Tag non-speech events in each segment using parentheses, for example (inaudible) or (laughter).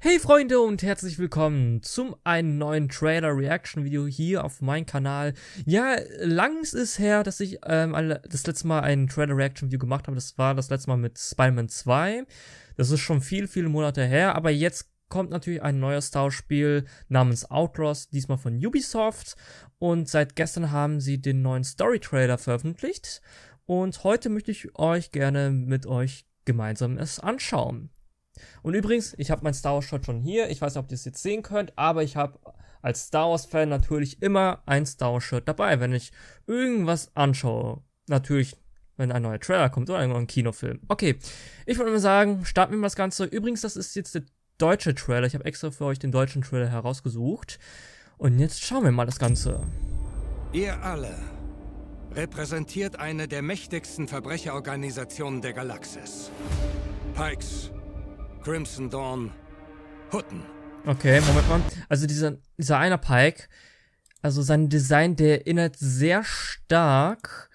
Hey Freunde und herzlich willkommen zum einen neuen Trailer Reaction Video hier auf meinem Kanal. Ja, lang ist es her, dass ich ähm, das letzte Mal ein Trailer Reaction Video gemacht habe. Das war das letzte Mal mit Spider-Man 2. Das ist schon viel, viele Monate her, aber jetzt kommt natürlich ein neues Tauschspiel namens Outlaws, diesmal von Ubisoft. Und seit gestern haben sie den neuen Story-Trailer veröffentlicht. Und heute möchte ich euch gerne mit euch gemeinsam es anschauen. Und übrigens, ich habe mein Star Wars Shirt schon hier. Ich weiß nicht, ob ihr es jetzt sehen könnt, aber ich habe als Star Wars Fan natürlich immer ein Star Wars Shirt dabei, wenn ich irgendwas anschaue. Natürlich, wenn ein neuer Trailer kommt oder ein Kinofilm. Okay, ich würde mal sagen, starten wir mal das Ganze. Übrigens, das ist jetzt der deutsche Trailer. Ich habe extra für euch den deutschen Trailer herausgesucht. Und jetzt schauen wir mal das Ganze. Ihr alle repräsentiert eine der mächtigsten Verbrecherorganisationen der Galaxis. Pikes Crimson Dawn Hutten. Okay, Moment mal. Also dieser, dieser einer Pike, also sein Design, der erinnert sehr stark,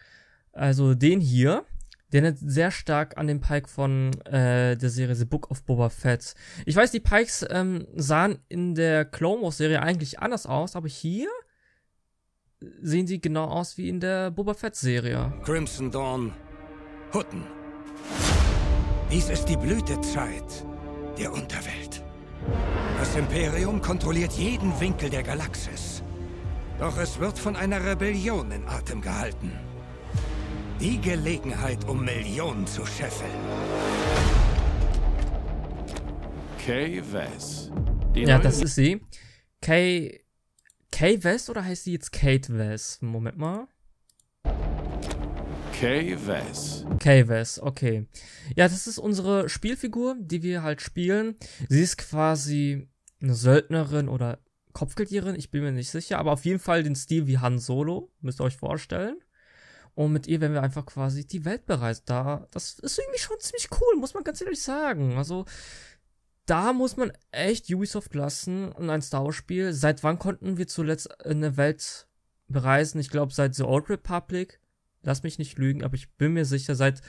also den hier, der erinnert sehr stark an den Pike von äh, der Serie The Book of Boba Fett. Ich weiß, die Pikes ähm, sahen in der Clone Wars Serie eigentlich anders aus, aber hier sehen sie genau aus wie in der Boba Fett Serie. Crimson Dawn Hutten. Dies ist die Blütezeit der Unterwelt. Das Imperium kontrolliert jeden Winkel der Galaxis. Doch es wird von einer Rebellion in Atem gehalten. Die Gelegenheit, um Millionen zu scheffeln. Kay Vess. Ja, das ist sie. Kay... Kay Vess oder heißt sie jetzt Kate Vess? Moment mal. K-Vess. K-Vess, okay. Ja, das ist unsere Spielfigur, die wir halt spielen. Sie ist quasi eine Söldnerin oder Kopfgeldierin, ich bin mir nicht sicher, aber auf jeden Fall den Stil wie Han Solo, müsst ihr euch vorstellen. Und mit ihr werden wir einfach quasi die Welt bereisen. Da, das ist irgendwie schon ziemlich cool, muss man ganz ehrlich sagen. Also, da muss man echt Ubisoft lassen und ein Star Wars Spiel. Seit wann konnten wir zuletzt eine Welt bereisen? Ich glaube, seit The Old Republic lass mich nicht lügen, aber ich bin mir sicher, seit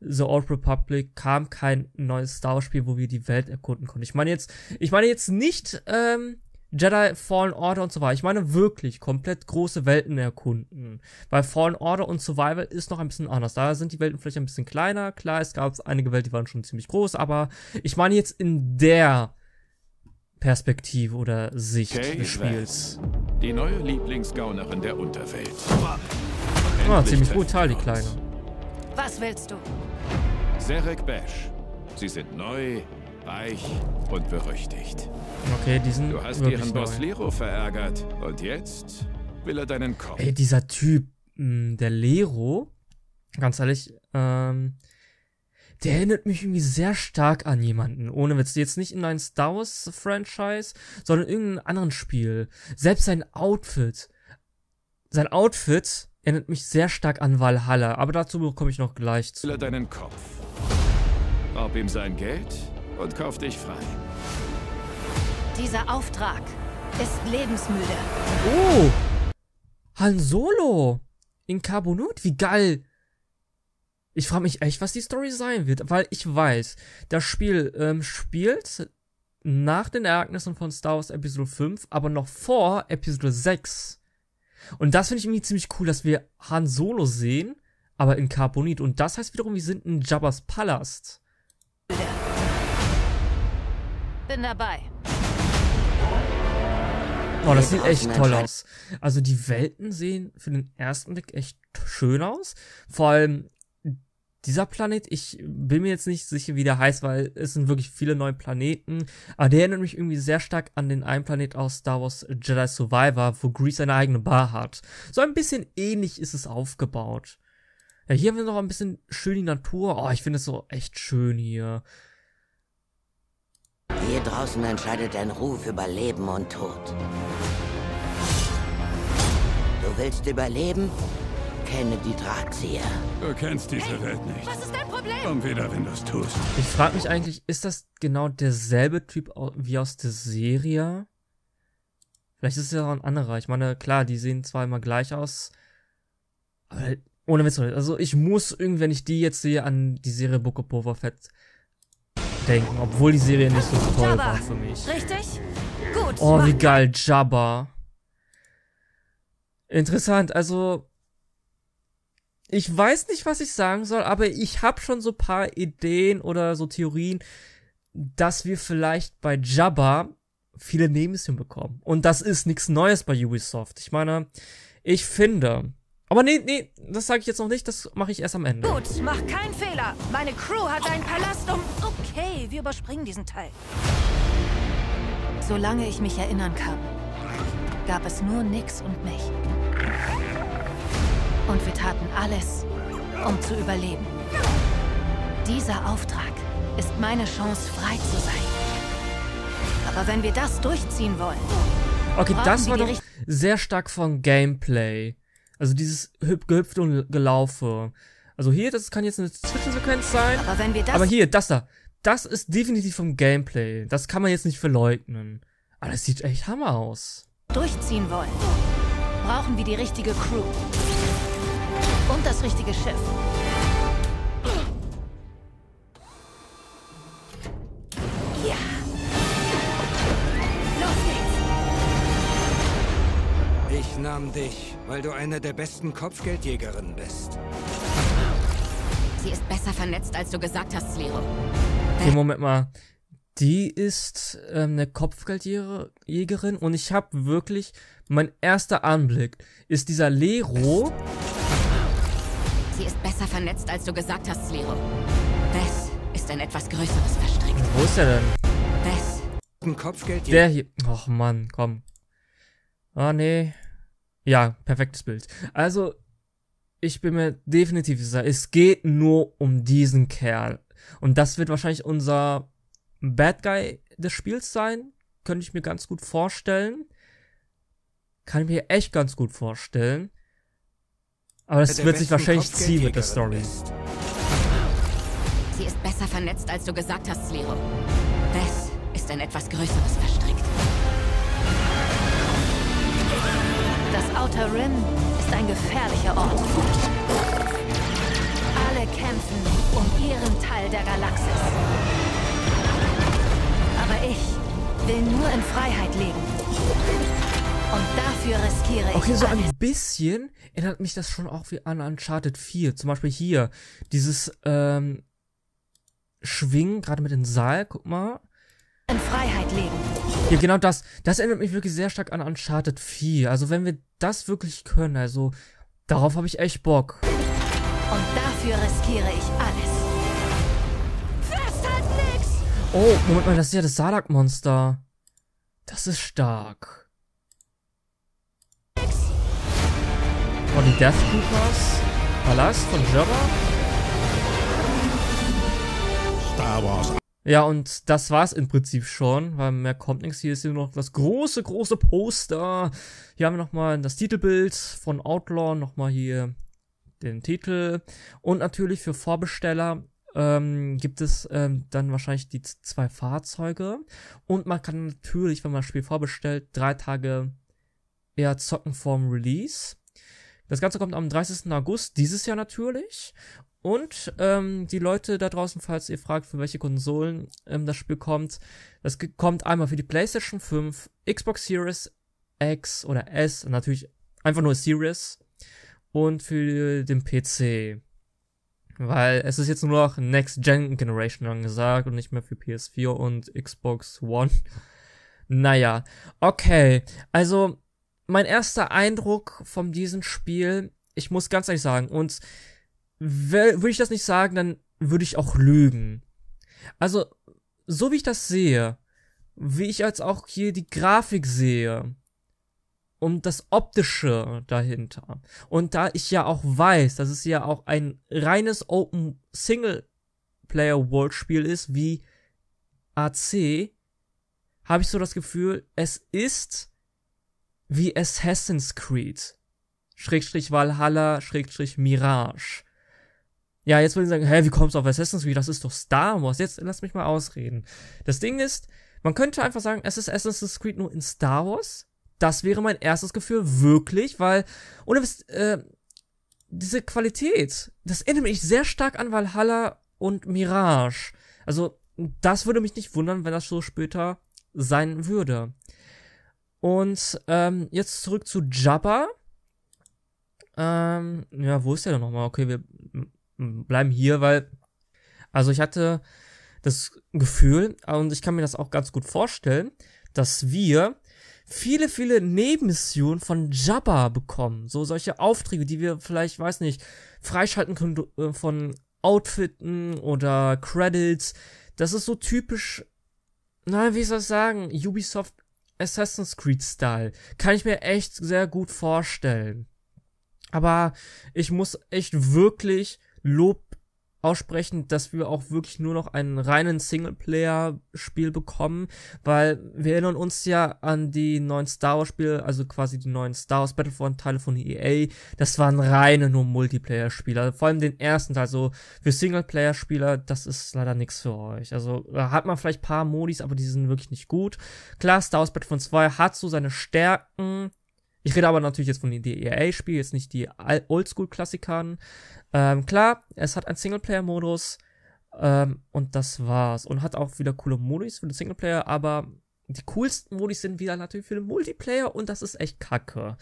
The Old Republic kam kein neues Star Wars Spiel, wo wir die Welt erkunden konnten. Ich meine jetzt, ich meine jetzt nicht ähm, Jedi Fallen Order und so weiter. Ich meine wirklich komplett große Welten erkunden. Weil Fallen Order und Survival ist noch ein bisschen anders. Da sind die Welten vielleicht ein bisschen kleiner. Klar, es gab einige Welten, die waren schon ziemlich groß, aber ich meine jetzt in der Perspektive oder Sicht Jay des Spiels. die neue Lieblingsgaunerin der Unterwelt. Ah, ziemlich brutal, die Kleine. Was willst du? Serek Bash. Sie sind neu, reich und berüchtigt. Okay, diesen. Du hast ihren Boss Lero verärgert. Und jetzt will er deinen Kopf. Ey, dieser Typ, hm, der Lero, ganz ehrlich, ähm, der erinnert mich irgendwie sehr stark an jemanden. Ohne Witz. Jetzt nicht in ein Star Wars Franchise, sondern in irgendeinem anderen Spiel. Selbst sein Outfit. Sein Outfit erinnert mich sehr stark an Valhalla, aber dazu komme ich noch gleich zu. deinen Kopf. Ob ihm sein Geld und kauf dich frei. Dieser Auftrag ist lebensmüde. Oh! Han Solo! In Carbonut, wie geil! Ich frage mich echt, was die Story sein wird, weil ich weiß, das Spiel ähm, spielt nach den Ereignissen von Star Wars Episode 5, aber noch vor Episode 6. Und das finde ich irgendwie ziemlich cool, dass wir Han Solo sehen, aber in Carbonit. Und das heißt wiederum, wir sind in Jabba's Palast. Bin dabei. Oh, das sieht echt toll aus. Also die Welten sehen für den ersten Blick echt schön aus. Vor allem dieser Planet, ich bin mir jetzt nicht sicher, wie der heißt, weil es sind wirklich viele neue Planeten. Aber der erinnert mich irgendwie sehr stark an den einen Planet aus Star Wars Jedi Survivor, wo Grease seine eigene Bar hat. So ein bisschen ähnlich ist es aufgebaut. Ja, hier haben wir noch ein bisschen schön die Natur. Oh, ich finde es so echt schön hier. Hier draußen entscheidet dein Ruf über Leben und Tod. Du willst überleben? kenne die Drahtzieher. Du kennst diese hey, Welt nicht. Was ist dein Problem? Komm wieder, wenn du es tust. Ich frage mich eigentlich, ist das genau derselbe Typ wie aus der Serie? Vielleicht ist es ja auch ein anderer. Ich meine, klar, die sehen zwar immer gleich aus, aber ohne Witz. Also ich muss irgendwie, wenn ich die jetzt sehe, an die Serie Book of Boba Fett denken, obwohl die Serie nicht so toll Jabba. war für mich. Richtig? Gut. Oh, wie geil, Jabba. Interessant, also ich weiß nicht, was ich sagen soll, aber ich habe schon so paar Ideen oder so Theorien, dass wir vielleicht bei Jabba viele Nemesis bekommen. Und das ist nichts Neues bei Ubisoft. Ich meine, ich finde. Aber nee, nee, das sage ich jetzt noch nicht, das mache ich erst am Ende. Gut, mach keinen Fehler. Meine Crew hat einen Palast um... Okay, wir überspringen diesen Teil. Solange ich mich erinnern kann, gab es nur Nix und mich. Und wir taten alles, um zu überleben. Dieser Auftrag ist meine Chance, frei zu sein. Aber wenn wir das durchziehen wollen... Okay, das war doch sehr stark von Gameplay. Also dieses gehüpft und gelaufe. Also hier, das kann jetzt eine Zwischensequenz sein. Aber wenn wir das... Aber hier, das da. Das ist definitiv vom Gameplay. Das kann man jetzt nicht verleugnen. Aber das sieht echt Hammer aus. Durchziehen wollen, brauchen wir die richtige Crew. Und das richtige Schiff. Ja. Los geht's. Ich nahm dich, weil du eine der besten Kopfgeldjägerinnen bist. Sie ist besser vernetzt, als du gesagt hast, Sliro. Okay, Moment mal. Die ist ähm, eine Kopfgeldjägerin und ich habe wirklich, mein erster Anblick ist dieser Lero Loki ist besser vernetzt, als du gesagt hast, Slero. Bess ist ein etwas Größeres verstrickt. Wo ist er denn? Bess. Ein Kopfgeld. Der hier. Och Mann, komm. Ah, nee. Ja, perfektes Bild. Also, ich bin mir definitiv sicher, es geht nur um diesen Kerl. Und das wird wahrscheinlich unser Bad Guy des Spiels sein. Könnte ich mir ganz gut vorstellen. Kann ich mir echt ganz gut vorstellen. Aber das wird sich wahrscheinlich ziehen mit der Story. Sie ist besser vernetzt, als du gesagt hast, Slero. Bess ist ein etwas Größeres verstrickt. Das Outer Rim ist ein gefährlicher Ort. Alle kämpfen um ihren Teil der Galaxis. Aber ich will nur in Freiheit leben. Und dafür riskiere ich. Okay, so ein bisschen erinnert mich das schon auch wie an Uncharted 4. Zum Beispiel hier. Dieses ähm, Schwingen, gerade mit dem Saal, guck mal. In Freiheit leben. Ja, genau das. Das erinnert mich wirklich sehr stark an Uncharted 4. Also wenn wir das wirklich können, also darauf habe ich echt Bock. Und dafür riskiere ich alles. Fest nix! Oh, Moment mal, das ist ja das Salak-Monster. Das ist stark. Von den Death Troopers? Palast von Jabba? Star Wars. Ja, und das war's im Prinzip schon, weil mehr kommt nichts. Hier ist hier noch das große, große Poster. Hier haben wir nochmal das Titelbild von Outlaw, nochmal hier den Titel. Und natürlich für Vorbesteller ähm, gibt es ähm, dann wahrscheinlich die zwei Fahrzeuge. Und man kann natürlich, wenn man das Spiel vorbestellt, drei Tage eher zocken vorm Release. Das Ganze kommt am 30. August dieses Jahr natürlich. Und ähm, die Leute da draußen, falls ihr fragt, für welche Konsolen ähm, das Spiel kommt, das kommt einmal für die PlayStation 5, Xbox Series X oder S, natürlich einfach nur Series und für den PC. Weil es ist jetzt nur noch Next Gen Generation angesagt und nicht mehr für PS4 und Xbox One. (laughs) naja, okay. Also mein erster Eindruck von diesem Spiel, ich muss ganz ehrlich sagen, und würde ich das nicht sagen, dann würde ich auch lügen. Also, so wie ich das sehe, wie ich als auch hier die Grafik sehe und das Optische dahinter. Und da ich ja auch weiß, dass es ja auch ein reines Open Single-Player World-Spiel ist, wie AC, habe ich so das Gefühl, es ist wie Assassin's Creed. Schrägstrich Valhalla, Schrägstrich Mirage. Ja, jetzt würden sie sagen, hä, wie kommst du auf Assassin's Creed? Das ist doch Star Wars. Jetzt lass mich mal ausreden. Das Ding ist, man könnte einfach sagen, es ist Assassin's Creed nur in Star Wars. Das wäre mein erstes Gefühl, wirklich, weil, ohne Witz, äh, diese Qualität, das erinnert mich sehr stark an Valhalla und Mirage. Also, das würde mich nicht wundern, wenn das so später sein würde. Und ähm, jetzt zurück zu Jabba. Ähm, ja, wo ist der denn nochmal? Okay, wir bleiben hier, weil. Also ich hatte das Gefühl, und ich kann mir das auch ganz gut vorstellen, dass wir viele, viele Nebenmissionen von Jabba bekommen. So solche Aufträge, die wir vielleicht, weiß nicht, freischalten können äh, von Outfitten oder Credits. Das ist so typisch, na, wie soll ich sagen, Ubisoft Assassin's Creed-Style. Kann ich mir echt sehr gut vorstellen. Aber ich muss echt wirklich Lob aussprechen, dass wir auch wirklich nur noch einen reinen Singleplayer-Spiel bekommen, weil wir erinnern uns ja an die neuen Star Wars-Spiele, also quasi die neuen Star Wars Battlefront-Teile von EA. Das waren reine nur Multiplayer-Spieler, also vor allem den ersten Teil. Also für Singleplayer-Spieler, das ist leider nichts für euch. Also da hat man vielleicht paar Modis, aber die sind wirklich nicht gut. Klar, Star Wars Battlefront 2 hat so seine Stärken, ich rede aber natürlich jetzt von den DEA-Spielen, jetzt nicht die Oldschool-Klassikern. Ähm, klar, es hat einen Singleplayer-Modus ähm, und das war's. Und hat auch wieder coole Modis für den Singleplayer, aber die coolsten Modis sind wieder natürlich für den Multiplayer und das ist echt kacke.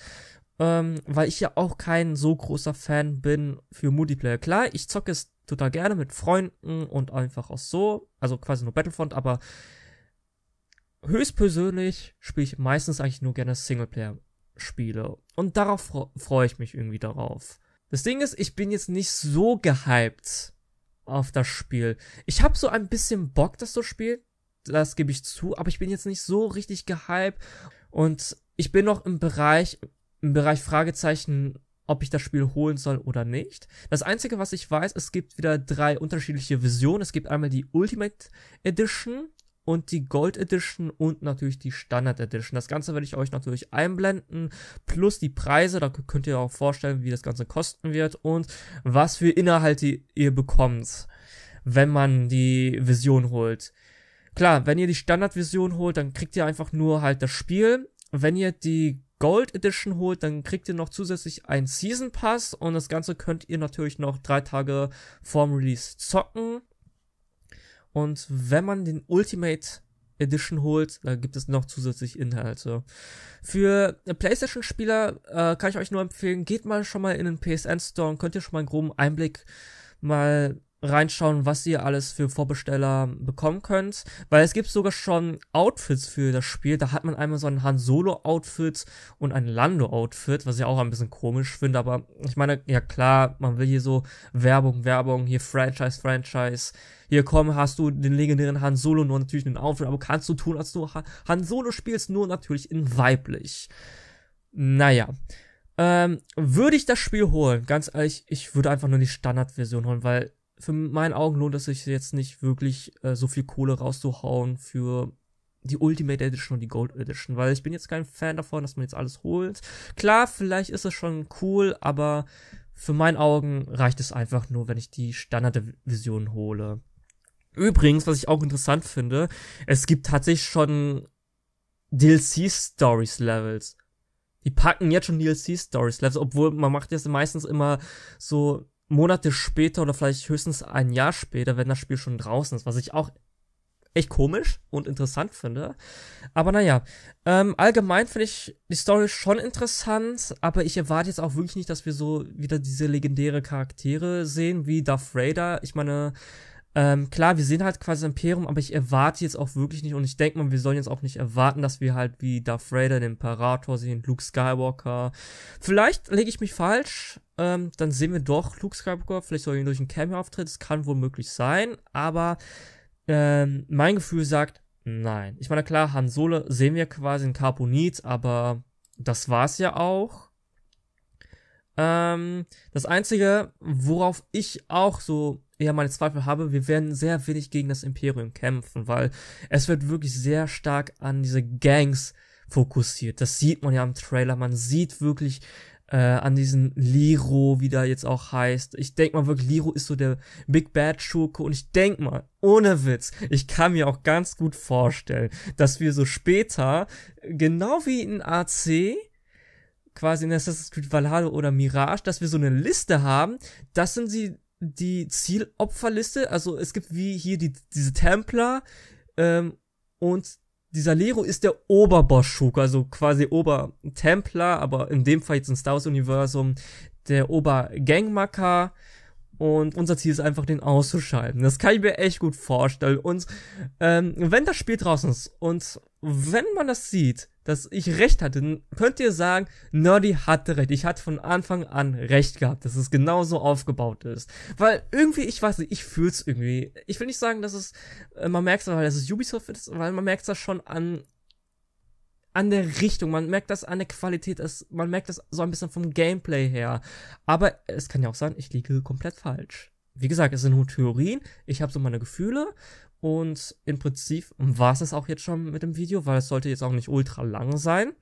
Ähm, weil ich ja auch kein so großer Fan bin für Multiplayer. Klar, ich zocke es total gerne mit Freunden und einfach auch so, also quasi nur Battlefront, aber höchstpersönlich spiele ich meistens eigentlich nur gerne Singleplayer spiele. Und darauf freue ich mich irgendwie darauf. Das Ding ist, ich bin jetzt nicht so gehypt auf das Spiel. Ich habe so ein bisschen Bock, dass das Spiel, das gebe ich zu, aber ich bin jetzt nicht so richtig gehypt und ich bin noch im Bereich, im Bereich Fragezeichen, ob ich das Spiel holen soll oder nicht. Das Einzige, was ich weiß, es gibt wieder drei unterschiedliche Visionen. Es gibt einmal die Ultimate Edition, und die Gold Edition und natürlich die Standard Edition. Das Ganze werde ich euch natürlich einblenden, plus die Preise, da könnt ihr auch vorstellen, wie das Ganze kosten wird und was für Inhalte ihr bekommt, wenn man die Vision holt. Klar, wenn ihr die standard Vision holt, dann kriegt ihr einfach nur halt das Spiel. Wenn ihr die Gold Edition holt, dann kriegt ihr noch zusätzlich einen Season Pass und das Ganze könnt ihr natürlich noch drei Tage vorm Release zocken. Und wenn man den Ultimate Edition holt, da gibt es noch zusätzlich Inhalte. Für PlayStation-Spieler äh, kann ich euch nur empfehlen, geht mal schon mal in den PSN Store und könnt ihr schon mal einen groben Einblick mal reinschauen, was ihr alles für Vorbesteller bekommen könnt, weil es gibt sogar schon Outfits für das Spiel. Da hat man einmal so ein Han Solo Outfit und ein Lando Outfit, was ich auch ein bisschen komisch finde, aber ich meine, ja klar, man will hier so Werbung, Werbung, hier Franchise, Franchise. Hier komm, hast du den legendären Han Solo nur natürlich einen Outfit, aber kannst du tun, als du Han Solo spielst, nur natürlich in weiblich. Naja. Ähm, würde ich das Spiel holen? Ganz ehrlich, ich würde einfach nur die Standardversion holen, weil für meinen Augen lohnt es sich jetzt nicht wirklich äh, so viel Kohle rauszuhauen für die Ultimate Edition und die Gold Edition, weil ich bin jetzt kein Fan davon, dass man jetzt alles holt. Klar, vielleicht ist es schon cool, aber für meinen Augen reicht es einfach nur, wenn ich die standard vision hole. Übrigens, was ich auch interessant finde, es gibt tatsächlich schon DLC-Stories-Levels. Die packen jetzt schon DLC-Stories-Levels, obwohl man macht jetzt meistens immer so Monate später oder vielleicht höchstens ein Jahr später, wenn das Spiel schon draußen ist, was ich auch echt komisch und interessant finde. Aber naja, ähm, allgemein finde ich die Story schon interessant, aber ich erwarte jetzt auch wirklich nicht, dass wir so wieder diese legendäre Charaktere sehen, wie Darth Vader. Ich meine, ähm, klar, wir sehen halt quasi Imperium, aber ich erwarte jetzt auch wirklich nicht und ich denke mal, wir sollen jetzt auch nicht erwarten, dass wir halt wie Darth Vader, den Imperator sehen, Luke Skywalker. Vielleicht lege ich mich falsch, ähm, dann sehen wir doch Luke Skywalker, vielleicht soll ihn durch einen Cameo-Auftritt, das kann wohl möglich sein, aber ähm, mein Gefühl sagt, nein. Ich meine, klar, Han Solo sehen wir quasi in Carbonit, aber das war's ja auch. Ähm, das einzige, worauf ich auch so eher meine Zweifel habe, wir werden sehr wenig gegen das Imperium kämpfen, weil es wird wirklich sehr stark an diese Gangs fokussiert. Das sieht man ja im Trailer. Man sieht wirklich äh, an diesen Liro, wie der jetzt auch heißt. Ich denk mal wirklich, Liro ist so der Big Bad Schurke und ich denk mal, ohne Witz, ich kann mir auch ganz gut vorstellen, dass wir so später, genau wie in AC, quasi in Assassin's Creed Valhalla oder Mirage, dass wir so eine Liste haben, das sind sie die Zielopferliste. Also es gibt wie hier die, diese Templer ähm, und dieser Lero ist der Oberboschuk, also quasi Obertempler, aber in dem Fall jetzt im Star Wars Universum der Obergangmacher. Und unser Ziel ist einfach, den auszuschalten. Das kann ich mir echt gut vorstellen. Und ähm, wenn das Spiel draußen ist und wenn man das sieht, dass ich recht hatte, dann könnt ihr sagen, Nerdy hatte recht. Ich hatte von Anfang an recht gehabt, dass es genauso aufgebaut ist. Weil irgendwie, ich weiß nicht, ich fühl's irgendwie. Ich will nicht sagen, dass es, äh, man merkt's, weil es Ubisoft ist, weil man merkt's das schon an an der Richtung, man merkt das an der Qualität, es, man merkt das so ein bisschen vom Gameplay her. Aber es kann ja auch sein, ich liege komplett falsch. Wie gesagt, es sind nur Theorien, ich habe so meine Gefühle und im Prinzip war es das auch jetzt schon mit dem Video, weil es sollte jetzt auch nicht ultra lang sein.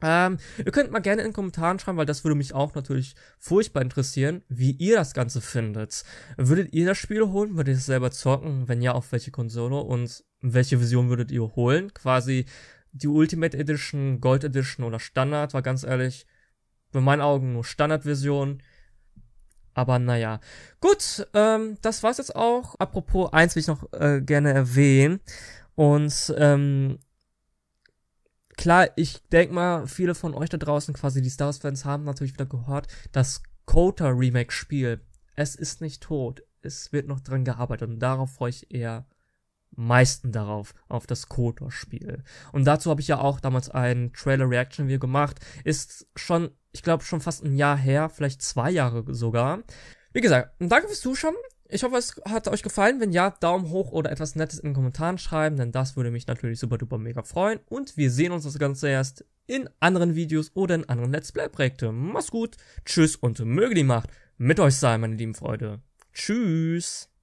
Ähm, ihr könnt mal gerne in den Kommentaren schreiben, weil das würde mich auch natürlich furchtbar interessieren, wie ihr das Ganze findet. Würdet ihr das Spiel holen? Würdet ihr es selber zocken? Wenn ja, auf welche Konsole? Und welche Vision würdet ihr holen? Quasi die Ultimate Edition, Gold Edition oder Standard war ganz ehrlich, in meinen Augen nur Standardversion. Aber naja. Gut, ähm, das war's jetzt auch. Apropos, eins will ich noch äh, gerne erwähnen. Und ähm, klar, ich denke mal, viele von euch da draußen, quasi die Star Wars-Fans, haben natürlich wieder gehört, das Kota-Remake-Spiel. Es ist nicht tot. Es wird noch dran gearbeitet und darauf freue ich eher meisten darauf, auf das KOTOR-Spiel. Und dazu habe ich ja auch damals ein Trailer-Reaction-Video gemacht. Ist schon, ich glaube, schon fast ein Jahr her, vielleicht zwei Jahre sogar. Wie gesagt, danke fürs Zuschauen. Ich hoffe, es hat euch gefallen. Wenn ja, Daumen hoch oder etwas Nettes in den Kommentaren schreiben, denn das würde mich natürlich super duper mega freuen. Und wir sehen uns das Ganze erst in anderen Videos oder in anderen Let's Play-Projekten. Macht's gut, tschüss und möge die Macht mit euch sein, meine lieben Freunde. Tschüss.